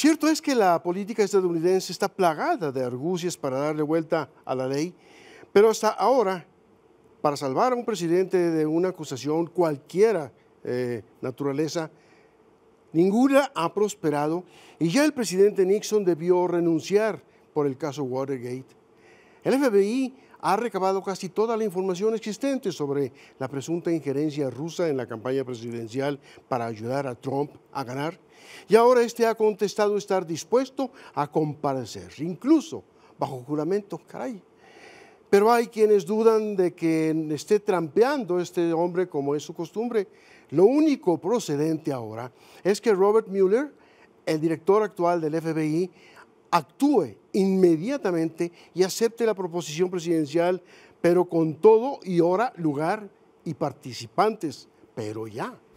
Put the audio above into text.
Cierto es que la política estadounidense está plagada de argucias para darle vuelta a la ley, pero hasta ahora, para salvar a un presidente de una acusación cualquiera eh, naturaleza, ninguna ha prosperado y ya el presidente Nixon debió renunciar por el caso Watergate. El FBI ha recabado casi toda la información existente sobre la presunta injerencia rusa en la campaña presidencial para ayudar a Trump a ganar. Y ahora este ha contestado estar dispuesto a comparecer, incluso bajo juramento, caray. Pero hay quienes dudan de que esté trampeando este hombre como es su costumbre. Lo único procedente ahora es que Robert Mueller, el director actual del FBI, actúe inmediatamente y acepte la proposición presidencial, pero con todo y hora, lugar y participantes, pero ya.